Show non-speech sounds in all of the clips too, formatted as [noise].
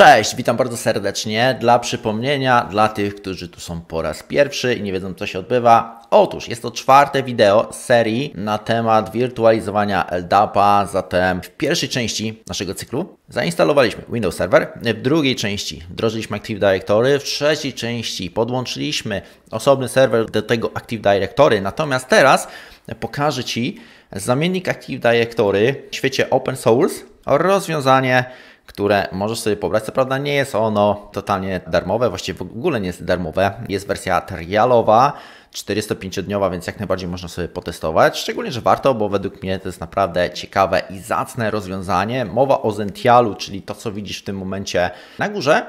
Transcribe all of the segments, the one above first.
Cześć, witam bardzo serdecznie. Dla przypomnienia, dla tych, którzy tu są po raz pierwszy i nie wiedzą, co się odbywa. Otóż jest to czwarte wideo z serii na temat wirtualizowania LDAP-a. Zatem w pierwszej części naszego cyklu zainstalowaliśmy Windows Server, w drugiej części wdrożyliśmy Active Directory, w trzeciej części podłączyliśmy osobny serwer do tego Active Directory. Natomiast teraz pokażę Ci zamiennik Active Directory w świecie open source, rozwiązanie które możesz sobie pobrać. Co prawda nie jest ono totalnie darmowe, właściwie w ogóle nie jest darmowe. Jest wersja trialowa, 45-dniowa, więc jak najbardziej można sobie potestować. Szczególnie, że warto, bo według mnie to jest naprawdę ciekawe i zacne rozwiązanie. Mowa o Zentialu, czyli to, co widzisz w tym momencie na górze.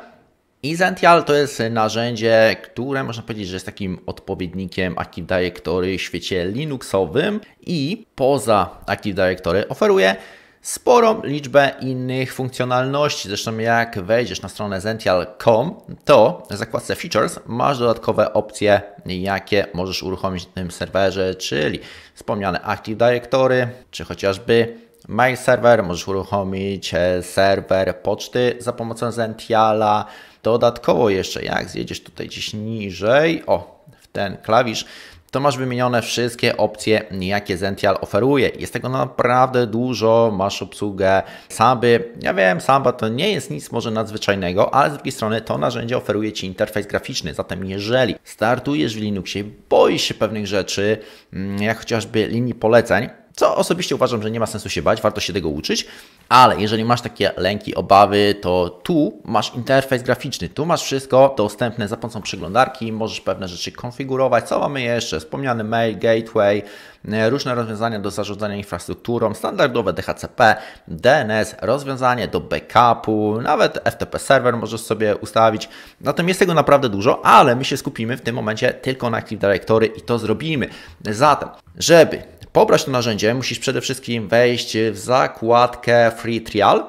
I Zential to jest narzędzie, które można powiedzieć, że jest takim odpowiednikiem Active Directory w świecie Linuxowym i poza Active Directory oferuje sporą liczbę innych funkcjonalności. Zresztą jak wejdziesz na stronę zential.com, to w zakładce Features masz dodatkowe opcje, jakie możesz uruchomić na tym serwerze, czyli wspomniane Active Directory, czy chociażby Mail Server, możesz uruchomić e, serwer poczty za pomocą Zentiala. Dodatkowo jeszcze, jak zjedziesz tutaj gdzieś niżej, o, w ten klawisz, to masz wymienione wszystkie opcje, jakie Zential oferuje. Jest tego naprawdę dużo, masz obsługę Saby. Ja wiem, Saba to nie jest nic może nadzwyczajnego, ale z drugiej strony to narzędzie oferuje Ci interfejs graficzny. Zatem jeżeli startujesz w Linuxie, boisz się pewnych rzeczy, mm, jak chociażby linii poleceń, co osobiście uważam, że nie ma sensu się bać, warto się tego uczyć, ale jeżeli masz takie lęki, obawy, to tu masz interfejs graficzny, tu masz wszystko dostępne za pomocą przeglądarki, możesz pewne rzeczy konfigurować, co mamy jeszcze, wspomniany mail, gateway, e, różne rozwiązania do zarządzania infrastrukturą, standardowe DHCP, DNS, rozwiązanie do backupu, nawet FTP serwer możesz sobie ustawić. Zatem jest tego naprawdę dużo, ale my się skupimy w tym momencie tylko na Active Directory i to zrobimy. Zatem, żeby pobrać to narzędzie, musisz przede wszystkim wejść w zakładkę Free Trial,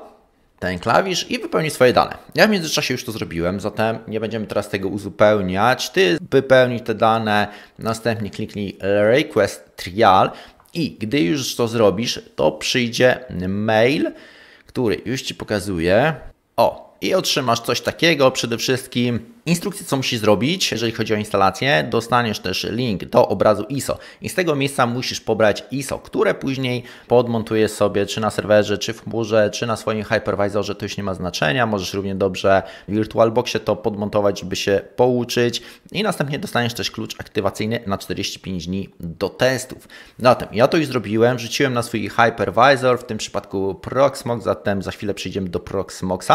ten klawisz i wypełnić swoje dane. Ja w międzyczasie już to zrobiłem, zatem nie będziemy teraz tego uzupełniać. Ty wypełnij te dane, następnie kliknij Request Trial i gdy już to zrobisz, to przyjdzie mail, który już Ci pokazuje. O, i otrzymasz coś takiego. Przede wszystkim instrukcję, co musisz zrobić, jeżeli chodzi o instalację. Dostaniesz też link do obrazu ISO i z tego miejsca musisz pobrać ISO, które później podmontujesz sobie czy na serwerze, czy w chmurze, czy na swoim hypervisorze. To już nie ma znaczenia. Możesz równie dobrze w VirtualBoxie to podmontować, żeby się pouczyć i następnie dostaniesz też klucz aktywacyjny na 45 dni do testów. Zatem no ja to już zrobiłem, wrzuciłem na swój hypervisor, w tym przypadku Proxmox, zatem za chwilę przejdziemy do Proxmoxa.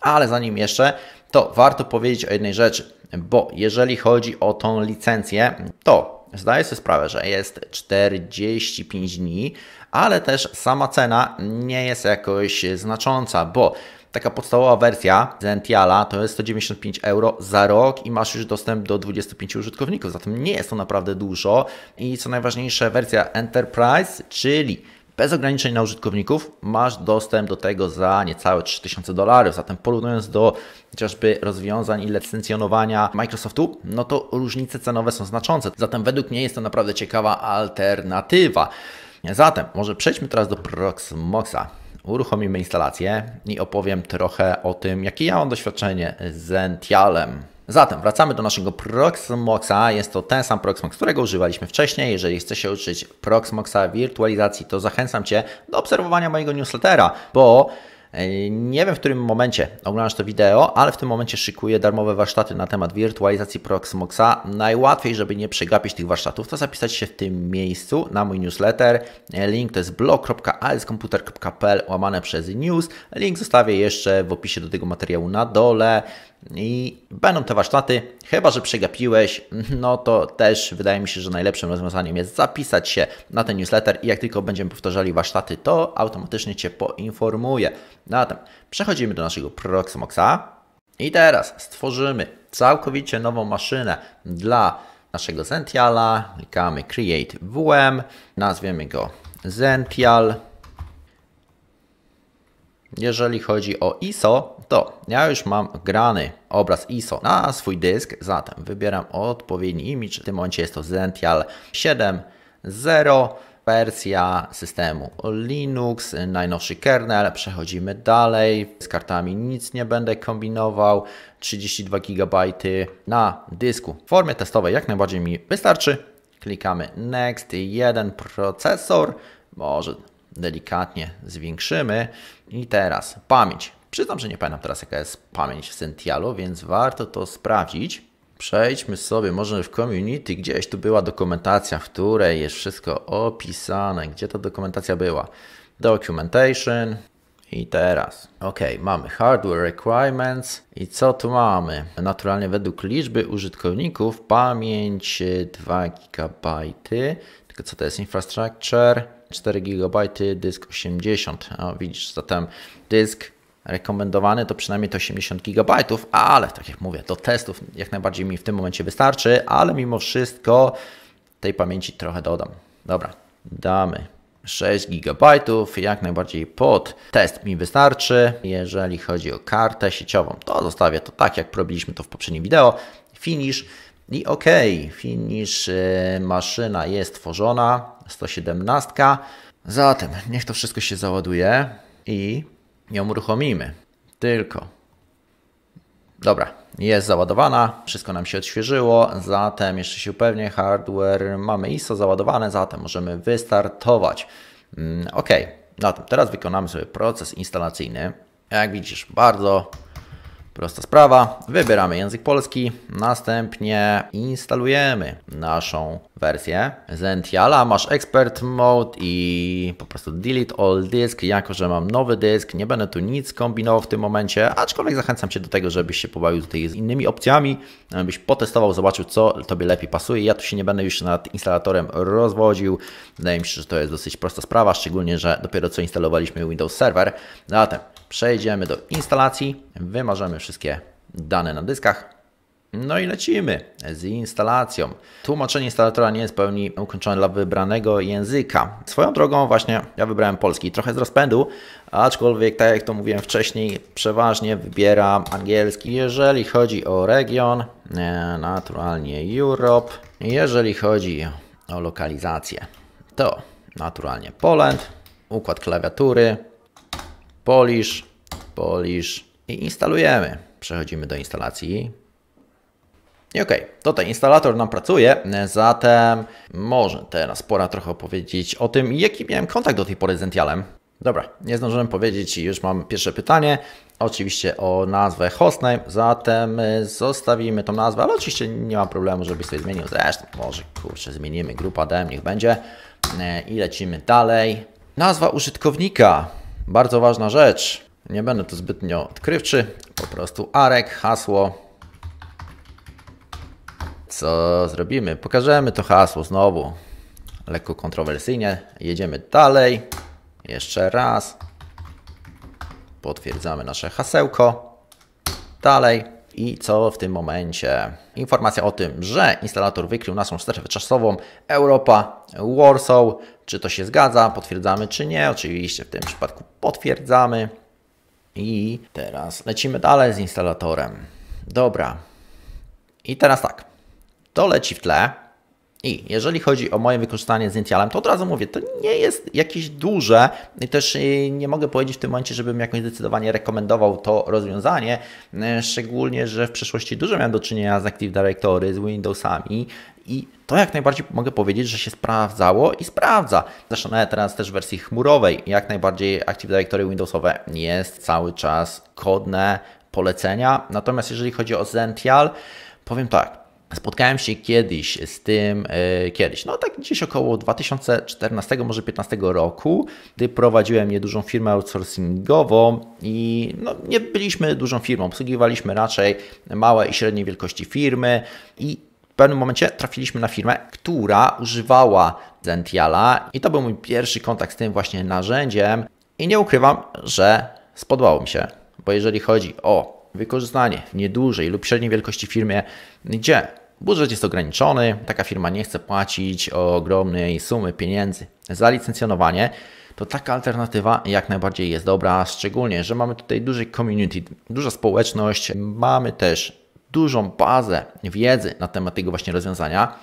Ale zanim jeszcze, to warto powiedzieć o jednej rzeczy, bo jeżeli chodzi o tą licencję, to zdaję sobie sprawę, że jest 45 dni, ale też sama cena nie jest jakoś znacząca, bo taka podstawowa wersja Zentiala to jest 195 euro za rok i masz już dostęp do 25 użytkowników, zatem nie jest to naprawdę dużo. I co najważniejsze, wersja Enterprise, czyli bez ograniczeń na użytkowników masz dostęp do tego za niecałe 3000 dolarów. Zatem porównując do chociażby rozwiązań i licencjonowania Microsoftu, no to różnice cenowe są znaczące. Zatem według mnie jest to naprawdę ciekawa alternatywa. Zatem może przejdźmy teraz do Proxmoxa. Uruchomimy instalację i opowiem trochę o tym, jakie ja mam doświadczenie z Entialem. Zatem wracamy do naszego Proxmoxa. Jest to ten sam Proxmox, którego używaliśmy wcześniej. Jeżeli chcesz się uczyć Proxmoxa wirtualizacji, to zachęcam Cię do obserwowania mojego newslettera, bo e, nie wiem w którym momencie oglądasz to wideo, ale w tym momencie szykuję darmowe warsztaty na temat wirtualizacji Proxmoxa. Najłatwiej, żeby nie przegapić tych warsztatów, to zapisać się w tym miejscu na mój newsletter. E, link to jest blog.askomputer.pl łamane przez news. Link zostawię jeszcze w opisie do tego materiału na dole i będą te warsztaty. Chyba, że przegapiłeś, no to też wydaje mi się, że najlepszym rozwiązaniem jest zapisać się na ten newsletter i jak tylko będziemy powtarzali warsztaty, to automatycznie Cię poinformuję. Zatem no przechodzimy do naszego Proxmoxa i teraz stworzymy całkowicie nową maszynę dla naszego Zentiala. Klikamy Create WM, nazwiemy go Zential. Jeżeli chodzi o ISO, to ja już mam grany obraz ISO na swój dysk, zatem wybieram odpowiedni image. W tym momencie jest to Zential 7.0 wersja systemu Linux, najnowszy kernel, przechodzimy dalej, z kartami nic nie będę kombinował, 32 GB na dysku w formie testowej jak najbardziej mi wystarczy, klikamy Next, jeden procesor, może delikatnie zwiększymy i teraz pamięć Przyznam, że nie pamiętam teraz jaka jest pamięć Sentialu, więc warto to sprawdzić. Przejdźmy sobie może w community, gdzieś tu była dokumentacja, w której jest wszystko opisane. Gdzie ta dokumentacja była? Documentation, i teraz, ok, mamy hardware requirements i co tu mamy? Naturalnie według liczby użytkowników pamięć 2 GB, tylko co to jest infrastructure? 4 GB, dysk 80. O, widzisz, zatem dysk rekomendowany to przynajmniej to 80 GB, ale tak jak mówię, do testów jak najbardziej mi w tym momencie wystarczy, ale mimo wszystko tej pamięci trochę dodam. Dobra, damy 6 GB, jak najbardziej pod test mi wystarczy. Jeżeli chodzi o kartę sieciową, to zostawię to tak, jak robiliśmy to w poprzednim wideo. Finish i ok, finish yy, maszyna jest tworzona, 117. Zatem niech to wszystko się załaduje i ją uruchomimy. Tylko. Dobra, jest załadowana, wszystko nam się odświeżyło, zatem jeszcze się upewnię, hardware mamy ISO załadowane, zatem możemy wystartować. Mm, ok, zatem teraz wykonamy sobie proces instalacyjny. Jak widzisz, bardzo Prosta sprawa. Wybieramy język polski. Następnie instalujemy naszą wersję Zentiala. Masz Expert Mode i po prostu delete all disk. Jako, że mam nowy dysk, nie będę tu nic kombinował w tym momencie, aczkolwiek zachęcam Cię do tego, żebyś się pobawił tutaj z innymi opcjami, byś potestował, zobaczył, co Tobie lepiej pasuje. Ja tu się nie będę już nad instalatorem rozwodził. Wydaje mi się, że to jest dosyć prosta sprawa, szczególnie, że dopiero co instalowaliśmy Windows Server. Zatem no Przejdziemy do instalacji, wymarzamy wszystkie dane na dyskach. No i lecimy z instalacją. Tłumaczenie instalatora nie jest w pełni ukończone dla wybranego języka. Swoją drogą właśnie ja wybrałem polski, trochę z rozpędu, aczkolwiek tak jak to mówiłem wcześniej, przeważnie wybieram angielski. Jeżeli chodzi o region, e, naturalnie Europe. Jeżeli chodzi o lokalizację, to naturalnie Poland. Układ klawiatury, Polish, Polish i instalujemy. Przechodzimy do instalacji. I okej, okay, to ten instalator nam pracuje, zatem może teraz pora trochę opowiedzieć o tym, jaki miałem kontakt do tej pory z Entialem. Dobra, nie zdążyłem powiedzieć i już mam pierwsze pytanie. Oczywiście o nazwę hostname, zatem e, zostawimy tą nazwę, ale oczywiście nie ma problemu, żebyś sobie zmienił. Zresztą może, kurczę, zmienimy grupa DM, niech będzie. E, I lecimy dalej. Nazwa użytkownika. Bardzo ważna rzecz, nie będę tu zbytnio odkrywczy, po prostu arek, hasło. Co zrobimy? Pokażemy to hasło znowu. Lekko kontrowersyjnie. Jedziemy dalej. Jeszcze raz. Potwierdzamy nasze hasełko. Dalej. I co w tym momencie? Informacja o tym, że instalator wykrył naszą strefę czasową Europa, Warsaw. Czy to się zgadza? Potwierdzamy czy nie? Oczywiście w tym przypadku potwierdzamy. I teraz lecimy dalej z instalatorem. Dobra. I teraz tak. To leci w tle. I jeżeli chodzi o moje wykorzystanie z Intialem, to od razu mówię, to nie jest jakieś duże i też y, nie mogę powiedzieć w tym momencie, żebym jakoś zdecydowanie rekomendował to rozwiązanie, y, szczególnie, że w przeszłości dużo miałem do czynienia z Active Directory, z Windowsami i to jak najbardziej mogę powiedzieć, że się sprawdzało i sprawdza. Zresztą nawet teraz też w wersji chmurowej, jak najbardziej Active Directory Windowsowe jest cały czas kodne polecenia. Natomiast jeżeli chodzi o Zential, powiem tak, Spotkałem się kiedyś z tym, yy, kiedyś, no tak gdzieś około 2014, może 15 roku, gdy prowadziłem niedużą firmę outsourcingową i no, nie byliśmy dużą firmą, obsługiwaliśmy raczej małe i średniej wielkości firmy i w pewnym momencie trafiliśmy na firmę, która używała Zentiala i to był mój pierwszy kontakt z tym właśnie narzędziem i nie ukrywam, że spodobało mi się, bo jeżeli chodzi o wykorzystanie w niedużej lub średniej wielkości firmie, gdzie budżet jest ograniczony, taka firma nie chce płacić ogromnej sumy pieniędzy za licencjonowanie, to taka alternatywa jak najbardziej jest dobra, szczególnie, że mamy tutaj duży community, duża społeczność, mamy też dużą bazę wiedzy na temat tego właśnie rozwiązania.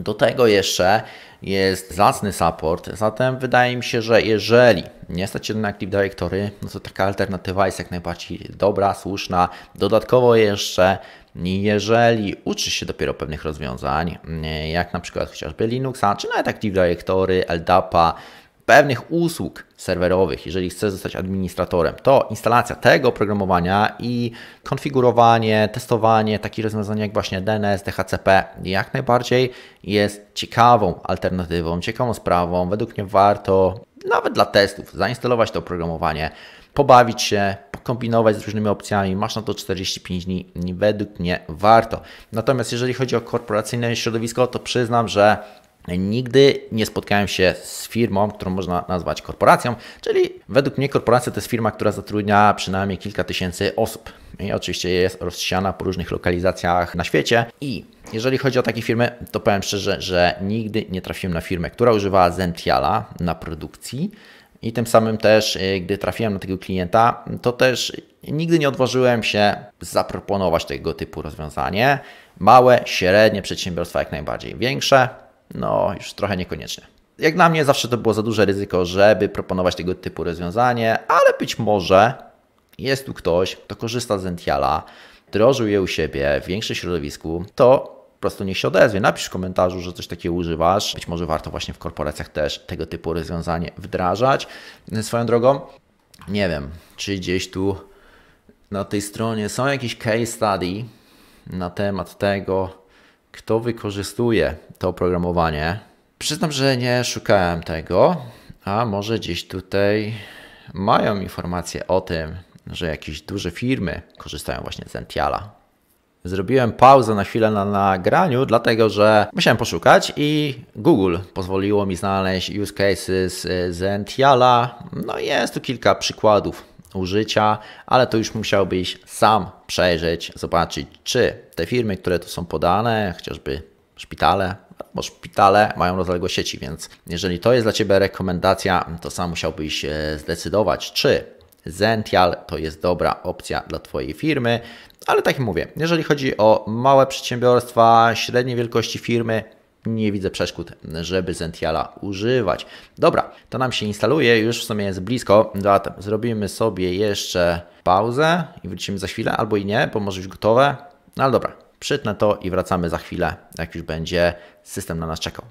Do tego jeszcze jest zacny support, zatem wydaje mi się, że jeżeli nie stać się na Active Directory, no to taka alternatywa jest jak najbardziej dobra, słuszna. Dodatkowo jeszcze, jeżeli uczysz się dopiero pewnych rozwiązań, jak na przykład chociażby Linuxa, czy nawet Active Directory, LDAPA, pewnych usług serwerowych, jeżeli chcesz zostać administratorem, to instalacja tego oprogramowania i konfigurowanie, testowanie takich rozwiązań jak właśnie DNS, DHCP jak najbardziej jest ciekawą alternatywą, ciekawą sprawą. Według mnie warto nawet dla testów zainstalować to oprogramowanie, pobawić się, pokombinować z różnymi opcjami, masz na to 45 dni, według mnie warto. Natomiast jeżeli chodzi o korporacyjne środowisko, to przyznam, że Nigdy nie spotkałem się z firmą, którą można nazwać korporacją, czyli według mnie korporacja to jest firma, która zatrudnia przynajmniej kilka tysięcy osób. I oczywiście jest rozsiana po różnych lokalizacjach na świecie. I jeżeli chodzi o takie firmy, to powiem szczerze, że nigdy nie trafiłem na firmę, która używała Zentiala na produkcji. I tym samym też, y, gdy trafiłem na tego klienta, to też nigdy nie odważyłem się zaproponować tego typu rozwiązanie. Małe, średnie przedsiębiorstwa jak najbardziej. Większe no, już trochę niekoniecznie. Jak na mnie zawsze to było za duże ryzyko, żeby proponować tego typu rozwiązanie, ale być może jest tu ktoś, kto korzysta z Entiala, drożył je u siebie w większym środowisku, to po prostu niech się odezwie. Napisz w komentarzu, że coś takiego używasz. Być może warto właśnie w korporacjach też tego typu rozwiązanie wdrażać. Swoją drogą, nie wiem, czy gdzieś tu na tej stronie są jakieś case study na temat tego, kto wykorzystuje to oprogramowanie. Przyznam, że nie szukałem tego, a może gdzieś tutaj mają informacje o tym, że jakieś duże firmy korzystają właśnie z Entiala. Zrobiłem pauzę na chwilę na nagraniu, dlatego że musiałem poszukać i Google pozwoliło mi znaleźć use cases z Entiala. No jest tu kilka przykładów użycia, ale to już musiałbyś sam przejrzeć, zobaczyć, czy te firmy, które tu są podane, chociażby szpitale, bo szpitale mają rozległe sieci, więc jeżeli to jest dla Ciebie rekomendacja, to sam musiałbyś e, zdecydować, czy Zential to jest dobra opcja dla Twojej firmy, ale tak jak mówię, jeżeli chodzi o małe przedsiębiorstwa, średniej wielkości firmy, nie widzę przeszkód, żeby Zentiala używać. Dobra, to nam się instaluje, już w sumie jest blisko. Zatem zrobimy sobie jeszcze pauzę i wrócimy za chwilę, albo i nie, bo może już gotowe. No ale dobra, przytnę to i wracamy za chwilę, jak już będzie system na nas czekał.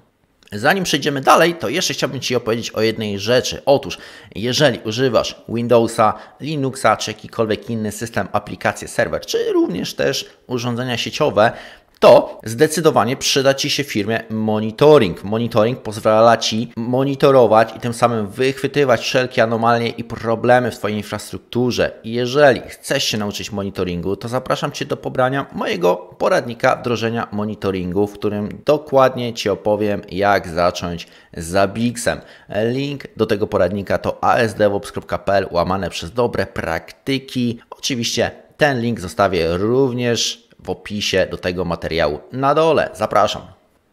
Zanim przejdziemy dalej, to jeszcze chciałbym Ci opowiedzieć o jednej rzeczy. Otóż, jeżeli używasz Windowsa, Linuxa czy jakikolwiek inny system, aplikację, serwer, czy również też urządzenia sieciowe, to zdecydowanie przyda Ci się firmie monitoring. Monitoring pozwala Ci monitorować i tym samym wychwytywać wszelkie anomalie i problemy w Twojej infrastrukturze. jeżeli chcesz się nauczyć monitoringu, to zapraszam Cię do pobrania mojego poradnika wdrożenia monitoringu, w którym dokładnie Ci opowiem, jak zacząć z Bixem. Link do tego poradnika to asdevops.pl łamane przez dobre praktyki. Oczywiście ten link zostawię również w opisie do tego materiału na dole. Zapraszam.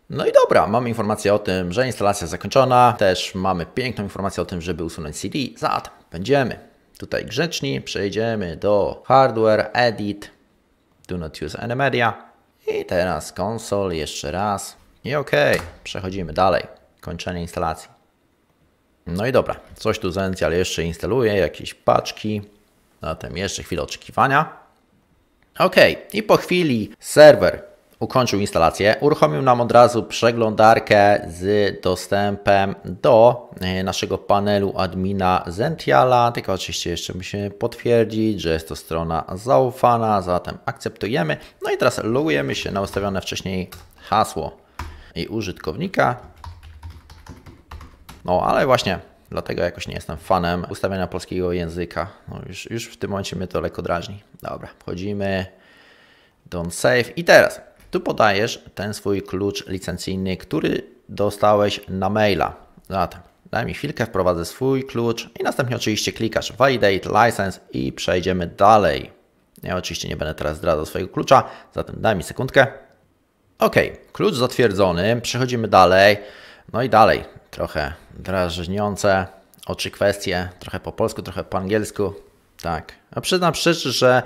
No i dobra, mamy informację o tym, że instalacja zakończona. Też mamy piękną informację o tym, żeby usunąć CD. Zatem będziemy tutaj grzeczni. Przejdziemy do Hardware, Edit, Do Not Use Any Media. I teraz konsol jeszcze raz. I OK, przechodzimy dalej. Kończenie instalacji. No i dobra, coś tu Zencjal jeszcze instaluje, jakieś paczki. Zatem jeszcze chwilę oczekiwania. OK, i po chwili serwer ukończył instalację, uruchomił nam od razu przeglądarkę z dostępem do e, naszego panelu admina Zentiala, tylko oczywiście jeszcze musimy potwierdzić, że jest to strona zaufana, zatem akceptujemy. No i teraz logujemy się na ustawione wcześniej hasło i użytkownika. No ale właśnie Dlatego jakoś nie jestem fanem ustawiania polskiego języka. No już, już w tym momencie mnie to lekko drażni. Dobra, wchodzimy. Don't save. I teraz tu podajesz ten swój klucz licencyjny, który dostałeś na maila. Zatem daj mi chwilkę, wprowadzę swój klucz i następnie oczywiście klikasz Validate License i przejdziemy dalej. Ja oczywiście nie będę teraz zdradzał swojego klucza, zatem daj mi sekundkę. Ok, klucz zatwierdzony, przechodzimy dalej. No i dalej, trochę drażniące oczy kwestie, trochę po polsku, trochę po angielsku. Tak, a przyznam szczerze, że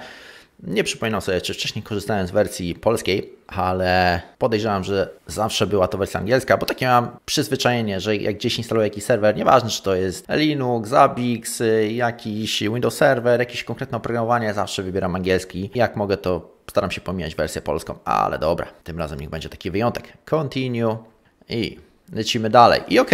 nie przypominam sobie, czy wcześniej korzystałem z wersji polskiej, ale podejrzewam, że zawsze była to wersja angielska, bo takie mam przyzwyczajenie, że jak gdzieś instaluję jakiś serwer, nieważne czy to jest Linux, Zabbix, jakiś Windows Server, jakieś konkretne oprogramowanie, zawsze wybieram angielski. Jak mogę, to staram się pomijać wersję polską, ale dobra, tym razem niech będzie taki wyjątek. Continue i lecimy dalej. I ok.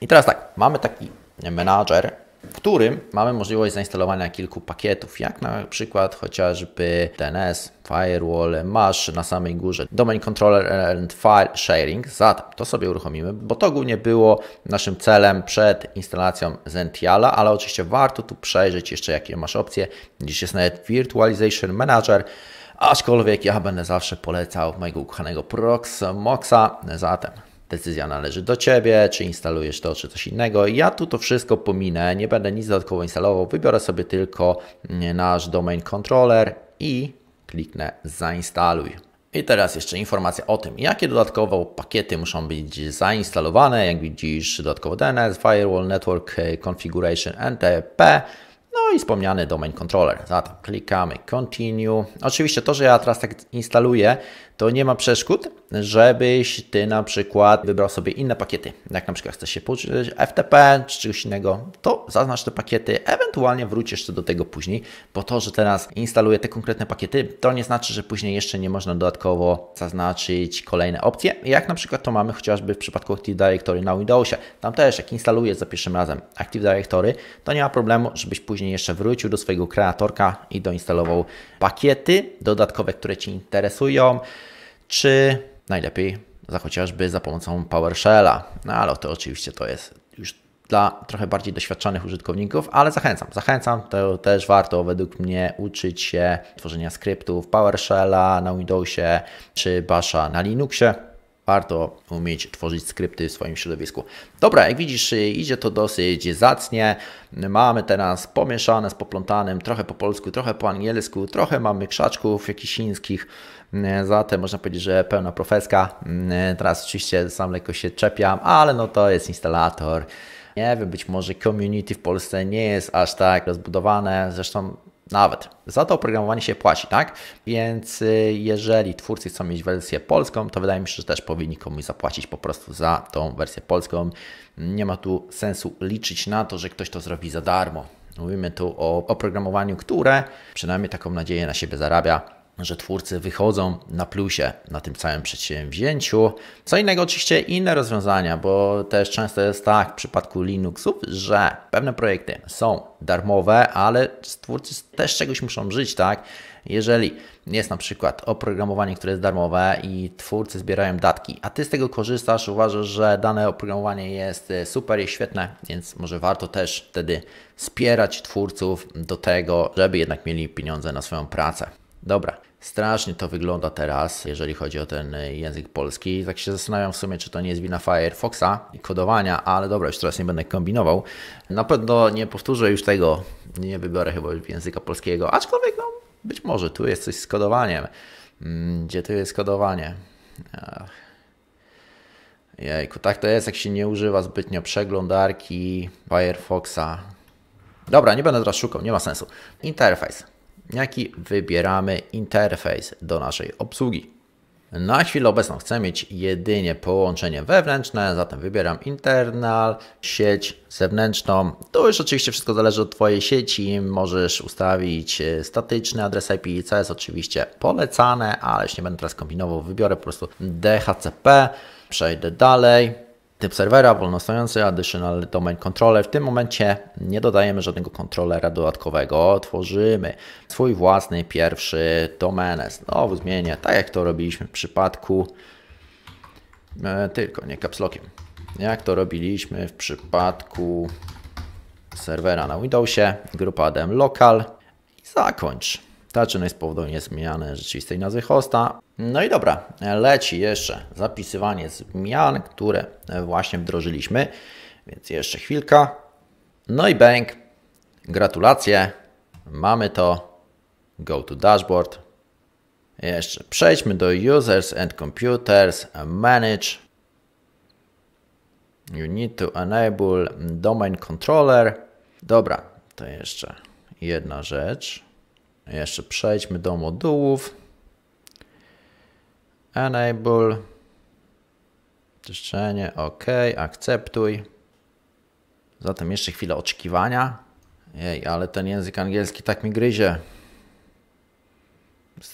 I teraz tak, mamy taki menadżer, w którym mamy możliwość zainstalowania kilku pakietów, jak na przykład chociażby DNS, firewall, masz na samej górze domain controller and file sharing. Zatem to sobie uruchomimy, bo to głównie było naszym celem przed instalacją Zentiala, ale oczywiście warto tu przejrzeć jeszcze jakie masz opcje. Dziś jest nawet Virtualization Manager, aczkolwiek ja będę zawsze polecał mojego ukochanego Proxmoxa, zatem Decyzja należy do Ciebie, czy instalujesz to, czy coś innego. Ja tu to wszystko pominę, nie będę nic dodatkowo instalował, wybiorę sobie tylko mm, nasz domain controller i kliknę zainstaluj. I teraz jeszcze informacja o tym, jakie dodatkowo pakiety muszą być zainstalowane. Jak widzisz, dodatkowo DNS, Firewall Network e, Configuration NTP. No i wspomniany domain controller. Zatem klikamy continue. Oczywiście to, że ja teraz tak instaluję, to nie ma przeszkód, żebyś Ty na przykład wybrał sobie inne pakiety. Jak na przykład chcesz się połączyć FTP czy czegoś innego, to zaznacz te pakiety, ewentualnie wróć jeszcze do tego później, bo to, że teraz instaluję te konkretne pakiety, to nie znaczy, że później jeszcze nie można dodatkowo zaznaczyć kolejne opcje, jak na przykład to mamy chociażby w przypadku Active Directory na Windowsie. Tam też jak instaluję za pierwszym razem Active Directory, to nie ma problemu, żebyś później jeszcze jeszcze wrócił do swojego kreatorka i doinstalował pakiety dodatkowe, które Ci interesują, czy najlepiej za chociażby za pomocą PowerShella. No ale to oczywiście to jest już dla trochę bardziej doświadczonych użytkowników, ale zachęcam, zachęcam, to też warto według mnie uczyć się tworzenia skryptów PowerShella na Windowsie czy Basha na Linuxie warto umieć tworzyć skrypty w swoim środowisku. Dobra, jak widzisz, idzie to dosyć zacnie. Mamy teraz pomieszane z poplątanym, trochę po polsku, trochę po angielsku, trochę mamy krzaczków jakichś chińskich, zatem można powiedzieć, że pełna profeska. Teraz oczywiście sam lekko się czepiam, ale no to jest instalator. Nie wiem, być może community w Polsce nie jest aż tak rozbudowane. Zresztą nawet. Za to oprogramowanie się płaci, tak? Więc y, jeżeli twórcy chcą mieć wersję polską, to wydaje mi się, że też powinni komuś zapłacić po prostu za tą wersję polską. Nie ma tu sensu liczyć na to, że ktoś to zrobi za darmo. Mówimy tu o oprogramowaniu, które przynajmniej taką nadzieję na siebie zarabia że twórcy wychodzą na plusie na tym całym przedsięwzięciu. Co innego, oczywiście inne rozwiązania, bo też często jest tak w przypadku Linuxów, że pewne projekty są darmowe, ale twórcy też czegoś muszą żyć, tak? Jeżeli jest na przykład oprogramowanie, które jest darmowe i twórcy zbierają datki, a ty z tego korzystasz, uważasz, że dane oprogramowanie jest e, super, i świetne, więc może warto też wtedy wspierać twórców do tego, żeby jednak mieli pieniądze na swoją pracę. Dobra, Strasznie to wygląda teraz, jeżeli chodzi o ten e, język polski. Tak się zastanawiam w sumie, czy to nie jest wina Firefoxa i kodowania, ale dobra, już teraz nie będę kombinował. Na pewno nie powtórzę już tego, nie wybiorę chyba języka polskiego, aczkolwiek no, być może tu jest coś z kodowaniem. Mm, gdzie tu jest kodowanie? Ach. Jejku, tak to jest, jak się nie używa zbytnio przeglądarki Firefoxa. Dobra, nie będę teraz szukał, nie ma sensu. Interfejs jaki wybieramy interfejs do naszej obsługi. Na chwilę obecną chcę mieć jedynie połączenie wewnętrzne, zatem wybieram internal, sieć zewnętrzną. To już oczywiście wszystko zależy od Twojej sieci. Możesz ustawić e, statyczny adres IP, co jest oczywiście polecane, ale jeśli nie będę teraz kombinował, wybiorę po prostu DHCP, przejdę dalej. Typ serwera wolnostojący, additional domain controller. W tym momencie nie dodajemy żadnego kontrolera dodatkowego. Tworzymy swój własny pierwszy domenę. Znowu zmienię, tak jak to robiliśmy w przypadku, e, tylko nie kapslokiem. Jak to robiliśmy w przypadku serwera na Windowsie, grupa dm local i zakończ. Ta czynność spowoduje zmianę rzeczywistej nazwy hosta. No i dobra, leci jeszcze zapisywanie zmian, które właśnie wdrożyliśmy. Więc jeszcze chwilka. No i bank. Gratulacje. Mamy to. Go to dashboard. Jeszcze przejdźmy do Users and Computers, Manage. You need to enable Domain Controller. Dobra, to jeszcze jedna rzecz. Jeszcze przejdźmy do modułów. Enable. Czyszczenie. OK. Akceptuj. Zatem jeszcze chwilę oczekiwania. Jej, ale ten język angielski tak mi gryzie.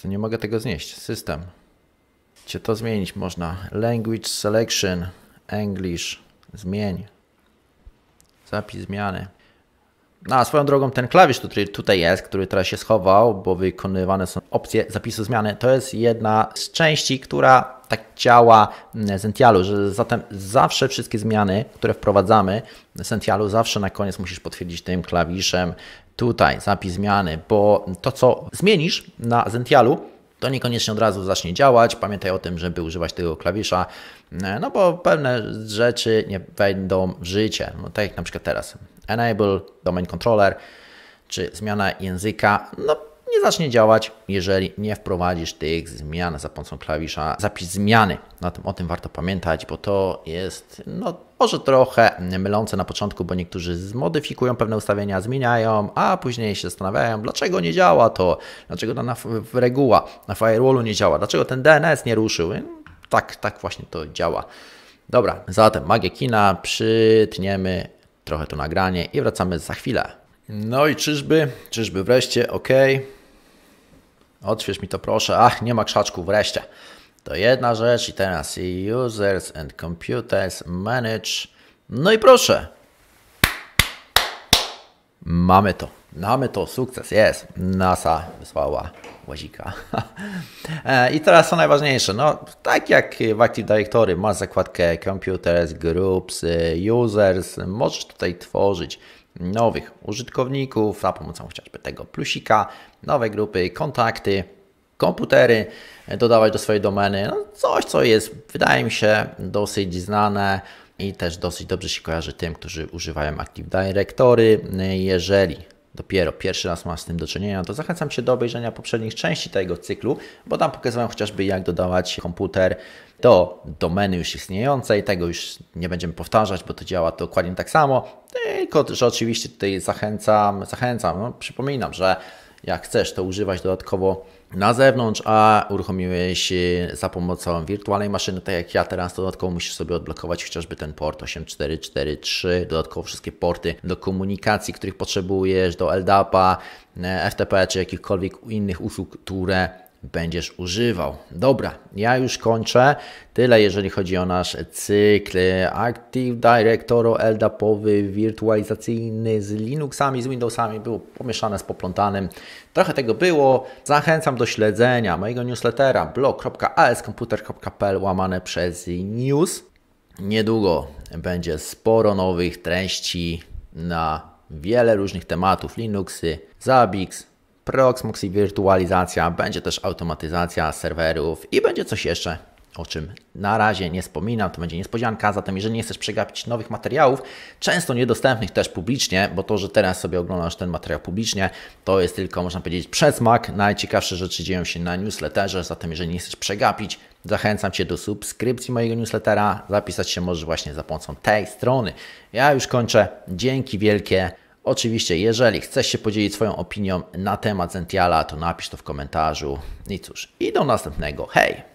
Nie mogę tego znieść. System. Cię to zmienić można. Language selection. English. Zmień. Zapis zmiany. No, a swoją drogą ten klawisz, który tutaj jest, który teraz się schował, bo wykonywane są opcje zapisu zmiany, to jest jedna z części, która tak działa mm, Sentialu, że zatem zawsze wszystkie zmiany, które wprowadzamy w Sentialu, zawsze na koniec musisz potwierdzić tym klawiszem tutaj zapis zmiany, bo to co zmienisz na Zentialu, to niekoniecznie od razu zacznie działać. Pamiętaj o tym, żeby używać tego klawisza, e, no bo pewne rzeczy nie wejdą w życie. No, tak jak na przykład teraz. Enable, domain controller, czy zmiana języka. No zacznie działać, jeżeli nie wprowadzisz tych zmian za pomocą klawisza zapis zmiany. Na no, tym, o tym warto pamiętać, bo to jest no, może trochę mylące na początku, bo niektórzy zmodyfikują pewne ustawienia, zmieniają, a później się zastanawiają, dlaczego nie działa to, dlaczego ta reguła na firewallu nie działa, dlaczego ten DNS nie ruszył. Tak, tak właśnie to działa. Dobra, zatem magię kina, przytniemy trochę to nagranie i wracamy za chwilę. No i czyżby, czyżby wreszcie, ok. Odśwież mi to proszę. Ach, nie ma krzaczku, wreszcie. To jedna rzecz i teraz users and computers manage. No i proszę. Mamy to. Mamy to. Sukces jest. NASA wysłała łazika. [laughs] E, I teraz co najważniejsze. No, tak jak w Active Directory masz zakładkę computers, groups, e, users. Możesz tutaj tworzyć nowych użytkowników, za pomocą chociażby tego plusika, nowe grupy, kontakty, komputery e, dodawać do swojej domeny. No coś, co jest, wydaje mi się, dosyć znane i też dosyć dobrze się kojarzy tym, którzy używają Active Directory. E, jeżeli dopiero pierwszy raz masz z tym do czynienia, to zachęcam Cię do obejrzenia poprzednich części tego cyklu, bo tam pokazywałem chociażby jak dodawać komputer do domeny już istniejącej. Tego już nie będziemy powtarzać, bo to działa dokładnie tak samo. Tylko, że oczywiście tutaj zachęcam, zachęcam, no, przypominam, że jak chcesz to używać dodatkowo na zewnątrz, a uruchomiłeś y, za pomocą wirtualnej maszyny, tak jak ja teraz, dodatkowo musisz sobie odblokować chociażby ten port 8443, dodatkowo wszystkie porty do komunikacji, których potrzebujesz, do LDAP-a, FTP e, czy jakichkolwiek innych usług, które będziesz używał. Dobra, ja już kończę. Tyle jeżeli chodzi o nasz cykl Active Directory LDAPowy wirtualizacyjny z Linuxami, z Windowsami. Było pomieszane z poplątanym. Trochę tego było. Zachęcam do śledzenia mojego newslettera blog.ascomputer.pl. łamane przez news. Niedługo będzie sporo nowych treści na wiele różnych tematów. Linuxy, Zabbix, Proxmox i wirtualizacja, będzie też automatyzacja serwerów i będzie coś jeszcze, o czym na razie nie wspominam, to będzie niespodzianka. Zatem, jeżeli nie chcesz przegapić nowych materiałów, często niedostępnych też publicznie, bo to, że teraz sobie oglądasz ten materiał publicznie, to jest tylko, można powiedzieć, przesmak. Najciekawsze rzeczy dzieją się na newsletterze. Zatem, jeżeli nie chcesz przegapić, zachęcam Cię do subskrypcji mojego newslettera. Zapisać się możesz właśnie za pomocą tej strony. Ja już kończę. Dzięki wielkie. Oczywiście, jeżeli chcesz się podzielić swoją opinią na temat Zentiala, to napisz to w komentarzu. I cóż, i do następnego. Hej!